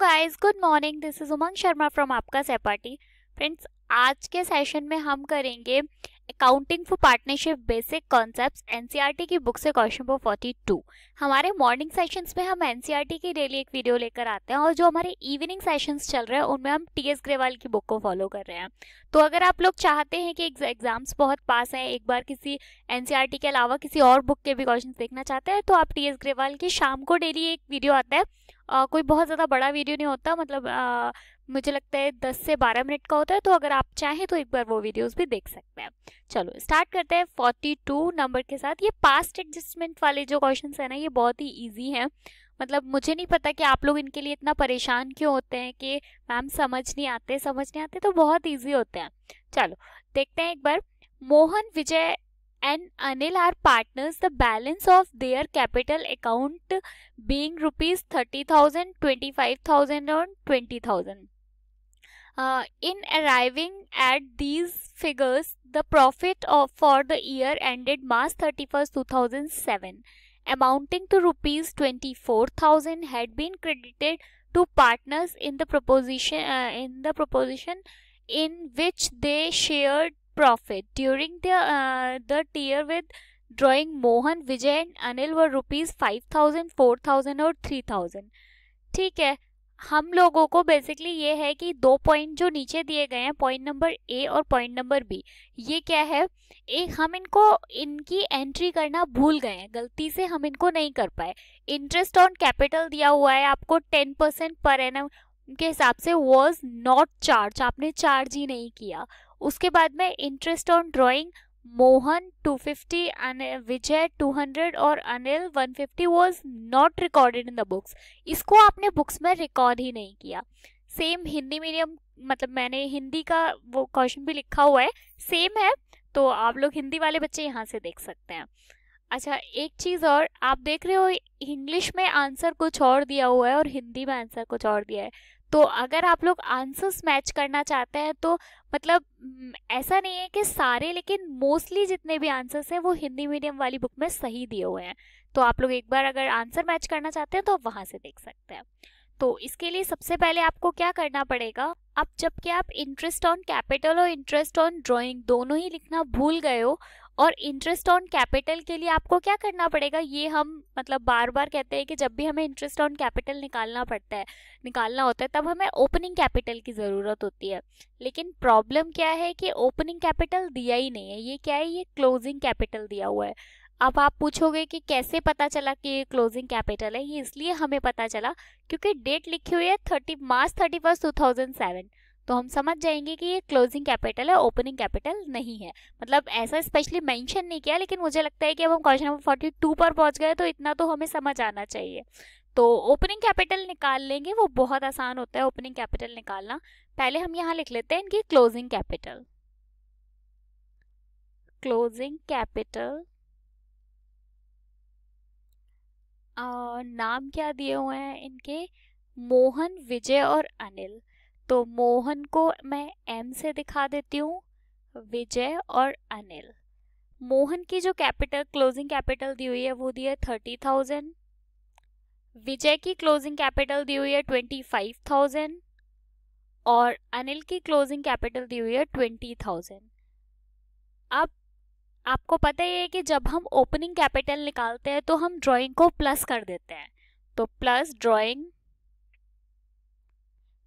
Guys good morning this is Umang Sharma from आपका सेपाटी friends आज के सेशन में हम करेंगे accounting for partnership basic concepts NCERT की बुक से क्वेश्चन नंबर फोर्टी टू हमारे मॉर्निंग सेशंस में हम एनसीईआरटी e की डेली एक वीडियो लेकर आते हैं और जो हमारे इवनिंग सेशंस चल रहे हैं उनमें हम टी एस ग्रेवाल की बुक को फॉलो कर रहे हैं तो अगर आप लोग चाहते हैं कि एग्जाम्स बहुत पास हैं एक बार किसी टी e के अलावा किसी और बुक के भी क्वेश्चन देखना चाहते हैं तो आप टी एस ग्रेवाल की शाम को डेली एक वीडियो आता है आ, कोई बहुत ज़्यादा बड़ा वीडियो नहीं होता मतलब आ, मुझे लगता है दस से बारह मिनट का होता है तो अगर आप चाहें तो एक बार वो वीडियोस भी देख सकते हैं चलो स्टार्ट करते हैं फोर्टी टू नंबर के साथ ये पास्ट एडजस्टमेंट वाले जो क्वेश्चन हैं ना ये बहुत ही ईजी हैं मतलब मुझे नहीं पता कि आप लोग इनके लिए इतना परेशान क्यों होते हैं कि मैम समझ नहीं आते समझ नहीं आते तो बहुत ईजी होते हैं चलो देखते हैं एक बार मोहन विजय and Anil are partners, the balance of their capital account being rupees 30,000, 25,000 or 20,000. Uh, in arriving at these figures, the profit of, for the year ended March 31st, 2007 amounting to rupees 24000 had been credited to partners in the proposition uh, in the proposition in which they shared profit. During the, uh, the tier with drawing Mohan Vijay and Anil व rupees five thousand four thousand और three thousand ठीक है हम लोगों को basically ये है कि दो पॉइंट जो नीचे दिए गए हैं पॉइंट नंबर ए और पॉइंट नंबर बी ये क्या है एक हम इनको इनकी एंट्री करना भूल गए हैं गलती से हम इनको नहीं कर पाए इंटरेस्ट ऑन कैपिटल दिया हुआ है आपको टेन परसेंट पर एन के हिसाब से वॉज नॉट चार्ज आपने चार्ज ही नहीं किया उसके बाद में interest on drawing Mohan 250 Anil Vijay 200 और Anil 150 fifty was not recorded in the books इसको आपने बुक्स में रिकॉर्ड ही नहीं किया सेम हिंदी मीडियम मतलब मैंने हिंदी का वो क्वेश्चन भी लिखा हुआ है सेम है तो आप लोग हिंदी वाले बच्चे यहाँ से देख सकते हैं अच्छा एक चीज़ और आप देख रहे हो इंग्लिश में आंसर कुछ और दिया हुआ है और हिंदी में आंसर कुछ और दिया है तो अगर आप लोग आंसर्स मैच करना चाहते हैं तो मतलब ऐसा नहीं है कि सारे लेकिन मोस्टली जितने भी आंसर्स हैं वो हिंदी मीडियम वाली बुक में सही दिए हुए हैं तो आप लोग एक बार अगर आंसर मैच करना चाहते हैं तो आप वहाँ से देख सकते हैं तो इसके लिए सबसे पहले आपको क्या करना पड़ेगा अब जबकि आप इंटरेस्ट ऑन कैपिटल और इंटरेस्ट ऑन ड्राइंग दोनों ही लिखना भूल गए हो और इंटरेस्ट ऑन कैपिटल के लिए आपको क्या करना पड़ेगा ये हम मतलब बार बार कहते हैं कि जब भी हमें इंटरेस्ट ऑन कैपिटल निकालना पड़ता है निकालना होता है तब हमें ओपनिंग कैपिटल की ज़रूरत होती है लेकिन प्रॉब्लम क्या है कि ओपनिंग कैपिटल दिया ही नहीं है ये क्या है ये क्लोजिंग कैपिटल दिया हुआ है अब आप पूछोगे कि कैसे पता चला कि ये क्लोजिंग कैपिटल है ये इसलिए हमें पता चला क्योंकि डेट लिखी हुई है thirty March thirty first two thousand seven तो हम समझ जाएंगे कि ये क्लोजिंग कैपिटल है ओपनिंग कैपिटल नहीं है मतलब ऐसा स्पेशली मेंशन नहीं किया लेकिन मुझे लगता है कि अब हम क्वेश्चन नंबर फोर्टी टू पर पहुंच गए तो इतना तो हमें समझ आना चाहिए तो ओपनिंग कैपिटल निकाल लेंगे वो बहुत आसान होता है ओपनिंग कैपिटल निकालना पहले हम यहाँ लिख लेते हैं इनकी क्लोजिंग कैपिटल क्लोजिंग कैपिटल नाम क्या दिए हुए हैं इनके मोहन विजय और अनिल तो मोहन को मैं एम से दिखा देती हूँ विजय और अनिल मोहन की जो कैपिटल क्लोजिंग कैपिटल दी हुई है वो दी है थर्टी थाउजेंड विजय की क्लोजिंग कैपिटल दी हुई है ट्वेंटी फाइव थाउजेंड और अनिल की क्लोजिंग कैपिटल दी हुई है ट्वेंटी थाउजेंड अब आपको पता ही है कि जब हम ओपनिंग कैपिटल निकालते हैं तो हम ड्राइंग को प्लस कर देते हैं तो प्लस ड्राइंग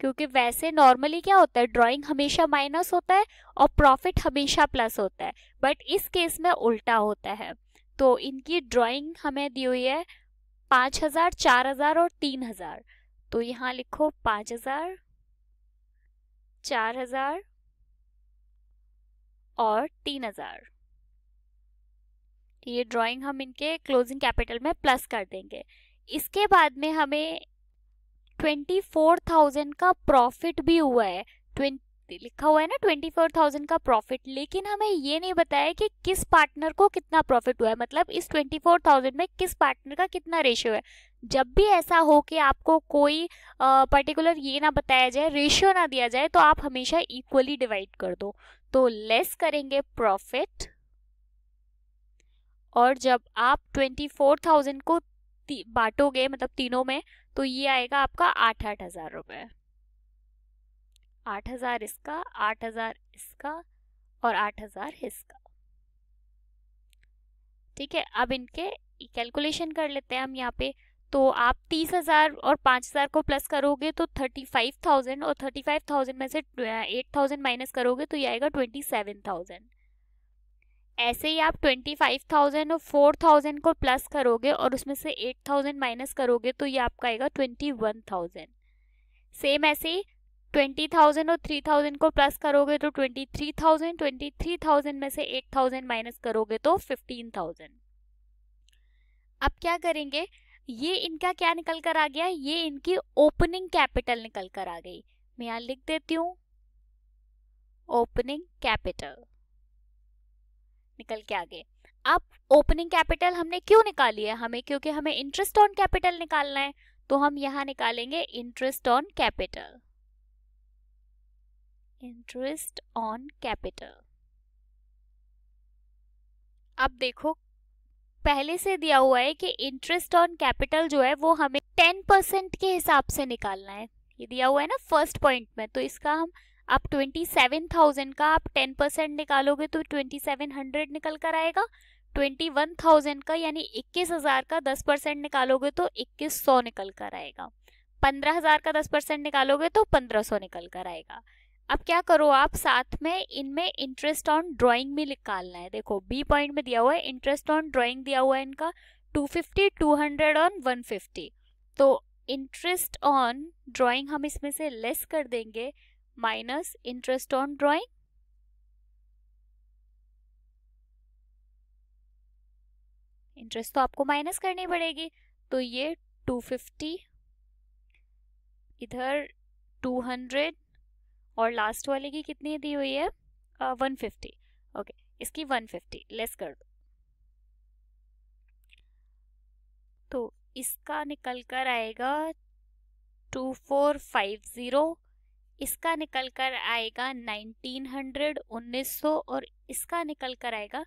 क्योंकि वैसे नॉर्मली क्या होता है ड्राइंग हमेशा माइनस होता है और प्रॉफिट हमेशा प्लस होता है बट इस केस में उल्टा होता है तो इनकी ड्राइंग हमें दी हुई है पाँच हज़ार चार हज़ार और तीन हज़ार तो यहाँ लिखो पाँच हज़ार चार हज़ार और तीन हज़ार ये ड्राइंग हम इनके क्लोजिंग कैपिटल में प्लस कर देंगे इसके बाद में हमें ट्वेंटी फोर थाउजेंड का प्रॉफिट भी हुआ है ट्वेंटी लिखा हुआ है ना ट्वेंटी फोर थाउजेंड का प्रॉफिट लेकिन हमें ये नहीं बताया कि किस पार्टनर को कितना प्रॉफिट हुआ है मतलब इस ट्वेंटी फोर थाउजेंड में किस पार्टनर का कितना रेशियो है जब भी ऐसा हो कि आपको कोई पर्टिकुलर ये ना बताया जाए रेशियो ना दिया जाए तो आप हमेशा इक्वली डिवाइड कर दो तो लेस करेंगे प्रॉफिट और जब आप ट्वेंटी फोर थाउजेंड को बांटोगे मतलब तीनों में तो ये आएगा आपका आठ आठ हजार रुपये आठ हजार इसका आठ हजार इसका और आठ हजार इसका ठीक है अब इनके कैलकुलेशन कर लेते हैं हम यहाँ पे तो आप तीस हजार और पाँच हजार को प्लस करोगे तो थर्टी फाइव थाउजेंड और थर्टी फाइव थाउजेंड में से एट थाउजेंड माइनस करोगे तो ये आएगा ट्वेंटी सेवन थाउजेंड ऐसे ही आप ट्वेंटी फाइव थाउजेंड और फोर थाउजेंड को प्लस करोगे और उसमें से एट थाउजेंड माइनस करोगे तो ये आपका आएगा ट्वेंटी वन थाउजेंड सेम ऐसे ही ट्वेंटी थाउजेंड और थ्री थाउजेंड को प्लस करोगे तो twenty three thousand twenty three thousand में से एट थाउजेंड माइनस करोगे तो फिफ्टीन थाउजेंड अब क्या करेंगे ये इनका क्या निकल कर आ गया ये इनकी ओपनिंग कैपिटल निकल कर आ गई मैं यहाँ लिख देती हूँ ओपनिंग कैपिटल निकल के आ गए अब ओपनिंग कैपिटल हमने क्यों निकाली है हमें क्योंकि हमें इंटरेस्ट ऑन कैपिटल निकालना है तो हम यहाँ निकालेंगे interest on capital interest on capital अब देखो पहले से दिया हुआ है कि इंटरेस्ट ऑन कैपिटल जो है वो हमें टेन परसेंट के हिसाब से निकालना है ये दिया हुआ है ना फर्स्ट पॉइंट में तो इसका हम आप ट्वेंटी सेवन थाउजेंड का आप टेन परसेंट निकालोगे तो ट्वेंटी सेवन हंड्रेड निकल कर आएगा ट्वेंटी वन थाउजेंड का यानी इक्कीस हज़ार का दस परसेंट निकालोगे तो इक्कीस सौ निकल कर आएगा पंद्रह हज़ार का दस परसेंट निकालोगे तो पंद्रह सौ निकल कर आएगा अब क्या करो आप साथ में इनमें इंटरेस्ट ऑन ड्राइंग भी निकालना है देखो बी पॉइंट में दिया हुआ है इंटरेस्ट ऑन ड्राइंग दिया हुआ है इनका two fifty two hundred on one fifty तो इंटरेस्ट ऑन ड्राइंग हम इसमें से लेस कर देंगे minus interest on drawing interest तो आपको माइनस करनी पड़ेगी तो ये 250 इधर 200 और लास्ट वाले की कितनी दी हुई है वन 150 ओके okay, इसकी 150 लेस कर दो तो इसका निकल कर आएगा 2450 इसका निकल कर आएगा 1900, 1900 और इसका निकल कर आएगा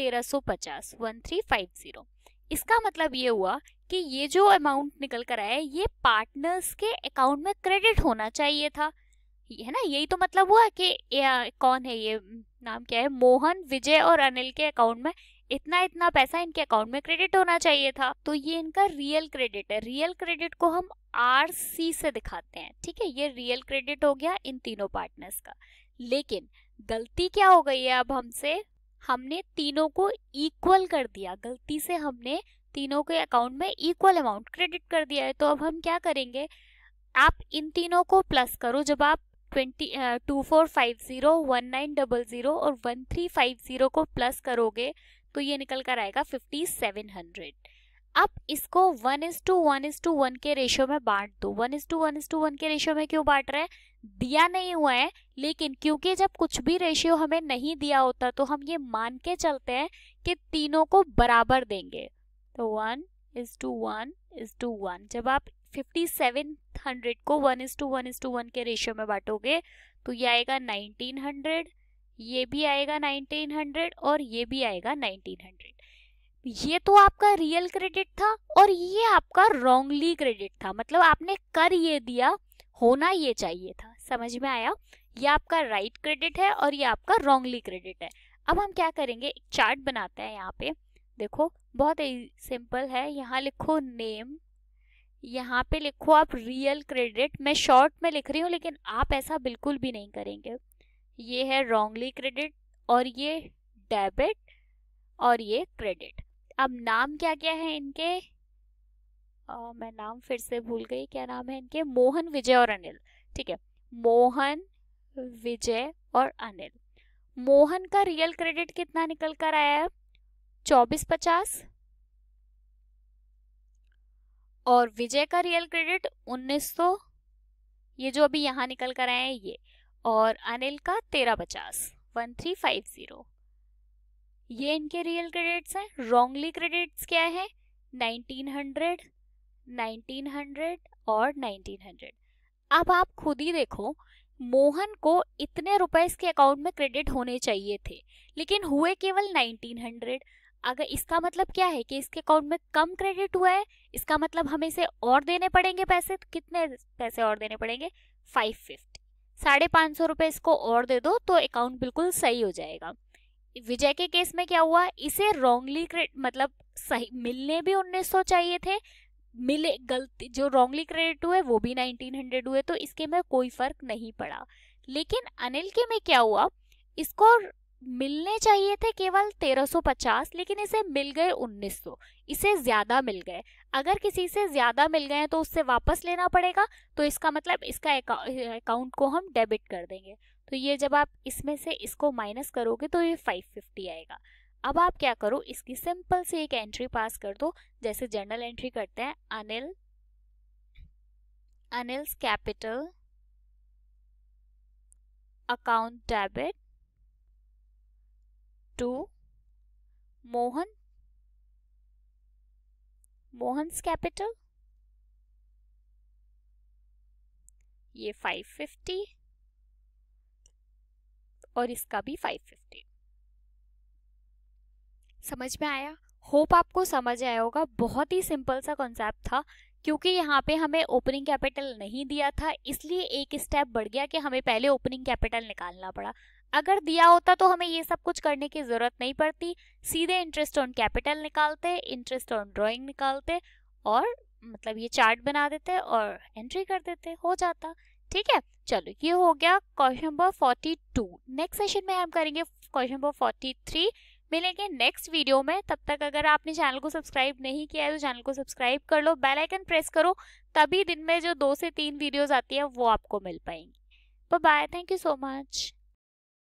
1350, 1350। इसका मतलब ये हुआ कि ये जो अमाउंट निकल कर आया ये पार्टनर्स के अकाउंट में क्रेडिट होना चाहिए था है ना यही तो मतलब हुआ कि कौन है ये नाम क्या है मोहन विजय और अनिल के अकाउंट में इतना इतना पैसा इनके अकाउंट में क्रेडिट होना चाहिए था तो ये इनका रियल क्रेडिट है रियल क्रेडिट को हम आर सी से दिखाते हैं ठीक है ये रियल क्रेडिट हो गया इन तीनों पार्टनर्स का लेकिन गलती क्या हो गई है अब हमसे हमने तीनों को इक्वल कर दिया गलती से हमने तीनों के अकाउंट में इक्वल अमाउंट क्रेडिट कर दिया है तो अब हम क्या करेंगे आप इन तीनों को प्लस करो जब आप twenty two four five zero one nine double zero और वन थ्री फाइव ज़ीरो को प्लस करोगे तो ये निकल कर आएगा फिफ्टी सेवन हंड्रेड अब इसको one is two one is two one के रेशियो में बांट दो one is two one is two one के रेशियो में क्यों बांट रहे हैं दिया नहीं हुआ है लेकिन क्योंकि जब कुछ भी रेशियो हमें नहीं दिया होता तो हम ये मान के चलते हैं कि तीनों को बराबर देंगे तो one is two one is two one जब आप फिफ्टी सेवन हंड्रेड को one is two one is two one के रेशियो में बांटोगे तो ये आएगा नाइनटीन हंड्रेड ये भी आएगा नाइनटीन हंड्रेड और ये भी आएगा नाइनटीन हंड्रेड ये तो आपका रियल क्रेडिट था और ये आपका रॉन्गली क्रेडिट था मतलब आपने कर ये दिया होना ये चाहिए था समझ में आया ये आपका राइट right क्रेडिट है और ये आपका रॉन्गली क्रेडिट है अब हम क्या करेंगे एक चार्ट बनाते हैं यहाँ पे देखो बहुत सिंपल है यहाँ लिखो नेम यहाँ पे लिखो आप रियल क्रेडिट मैं शॉर्ट में लिख रही हूँ लेकिन आप ऐसा बिल्कुल भी नहीं करेंगे ये है रॉन्गली क्रेडिट और ये डेबिट और ये क्रेडिट अब नाम क्या क्या है इनके आ, मैं नाम फिर से भूल गई क्या नाम है इनके मोहन विजय और अनिल ठीक है मोहन विजय और अनिल मोहन का रियल क्रेडिट कितना निकल कर आया है चौबीस पचास और विजय का रियल क्रेडिट उन्नीस सौ ये जो अभी यहाँ निकल कर आए हैं ये और अनिल का तेरह पचास वन थ्री फाइव जीरो ये इनके रियल क्रेडिट्स हैं रॉन्गली क्रेडिट्स क्या है 1900, 1900 और 1900 अब आप खुद ही देखो मोहन को इतने रुपए इसके अकाउंट में क्रेडिट होने चाहिए थे लेकिन हुए केवल 1900 अगर इसका मतलब क्या है कि इसके अकाउंट में कम क्रेडिट हुआ है इसका मतलब हमें इसे और देने पड़ेंगे पैसे तो कितने पैसे और देने पड़ेंगे फाइव फिफ्टी साढ़े पाँच सौ रुपये इसको और दे दो तो अकाउंट बिल्कुल सही हो जाएगा विजय के केस में क्या हुआ इसे रॉन्गली मतलब सही मिलने भी 1900 चाहिए थे मिले गलती जो रॉन्गली क्रेडिट हुए वो भी 1900 हुए तो इसके में कोई फर्क नहीं पड़ा लेकिन अनिल के में क्या हुआ इसको मिलने चाहिए थे केवल 1350 लेकिन इसे मिल गए 1900 इसे ज्यादा मिल गए अगर किसी से ज्यादा मिल गए तो उससे वापस लेना पड़ेगा तो इसका मतलब इसका अकाउंट को हम डेबिट कर देंगे तो ये जब आप इसमें से इसको माइनस करोगे तो ये 550 आएगा अब आप क्या करो इसकी सिंपल सी एक एंट्री पास कर दो जैसे जनरल एंट्री करते हैं Anil Anil's capital account debit to Mohan Mohan capital ये 550 और इसका भी 550 समझ में आया होप आपको समझ आया होगा बहुत ही सिंपल सा कॉन्सेप्ट था क्योंकि यहाँ पे हमें ओपनिंग कैपिटल नहीं दिया था इसलिए एक स्टेप बढ़ गया कि हमें पहले ओपनिंग कैपिटल निकालना पड़ा अगर दिया होता तो हमें ये सब कुछ करने की ज़रूरत नहीं पड़ती सीधे इंटरेस्ट ऑन कैपिटल निकालते इंटरेस्ट ऑन ड्राइंग निकालते और मतलब ये चार्ट बना देते और एंट्री कर देते हो जाता ठीक है चलो ये हो गया question number forty two next session में हम करेंगे क्वेश्चन नंबर फोर्टी थ्री मिलेंगे नेक्स्ट वीडियो में तब तक अगर आपने चैनल को सब्सक्राइब नहीं किया है तो चैनल को सब्सक्राइब कर लो बेल आइकन प्रेस करो तभी दिन में जो दो से तीन वीडियोस आती है वो आपको मिल पाएंगी bye thank you so much